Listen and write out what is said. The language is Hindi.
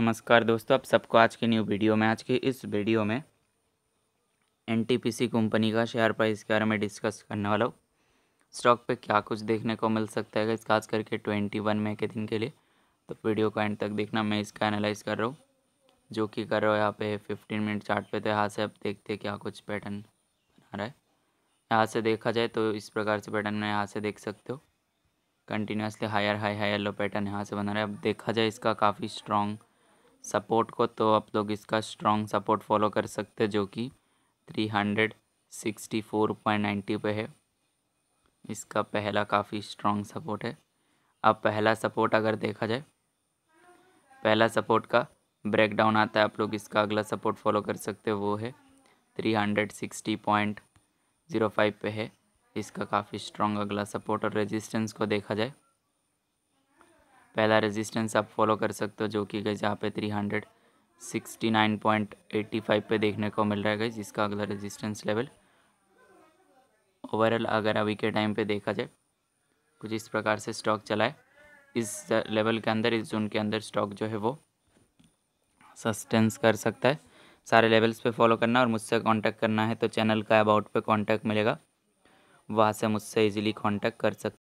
नमस्कार दोस्तों आप सबको आज के न्यू वीडियो में आज की इस वीडियो में एन कंपनी का शेयर प्राइस के बारे में डिस्कस करने वाला हूँ स्टॉक पे क्या कुछ देखने को मिल सकता है इस खास करके ट्वेंटी वन मई के दिन के लिए तो वीडियो को एंड तक देखना मैं इसका एनालाइज कर रहा हूँ जो कि कर रहा हूँ यहाँ पे फिफ्टीन मिनट चार्ट पे तो यहाँ से अब देखते क्या कुछ पैटर्न बना रहा है यहाँ से देखा जाए तो इस प्रकार से पैटर्न में यहाँ से देख सकते हो continuously higher high higher low pattern यहाँ से बना रहा है अब देखा जाए इसका काफ़ी स्ट्रॉन्ग सपोर्ट को तो आप लोग इसका स्ट्रॉन्ग सपोर्ट फॉलो कर सकते जो कि three hundred sixty four point ninety पे है इसका पहला काफ़ी स्ट्रॉन्ग सपोर्ट है अब पहला सपोर्ट अगर देखा जाए पहला सपोर्ट का ब्रेकडाउन आता है आप लोग इसका अगला सपोर्ट फॉलो कर सकते वो है three hundred sixty point zero five पे है इसका काफ़ी स्ट्रॉन्ग अगला सपोर्ट और रेजिस्टेंस को देखा जाए पहला रेजिस्टेंस आप फॉलो कर सकते हो जो कि गई यहाँ पे three hundred sixty nine point eighty five पर देखने को मिल रहा है गई जिसका अगला रेजिस्टेंस लेवल ओवरऑल अगर अभी के टाइम पे देखा जाए कुछ इस प्रकार से स्टॉक चला है इस लेवल के अंदर इस जोन के अंदर स्टॉक जो है वो सस्टेंस कर सकता है सारे लेवल्स पर फॉलो करना और मुझसे कॉन्टैक्ट करना है तो चैनल का अबाउट पर कॉन्टैक्ट मिलेगा वहाँ से मुझसे इजीली कांटेक्ट कर सकते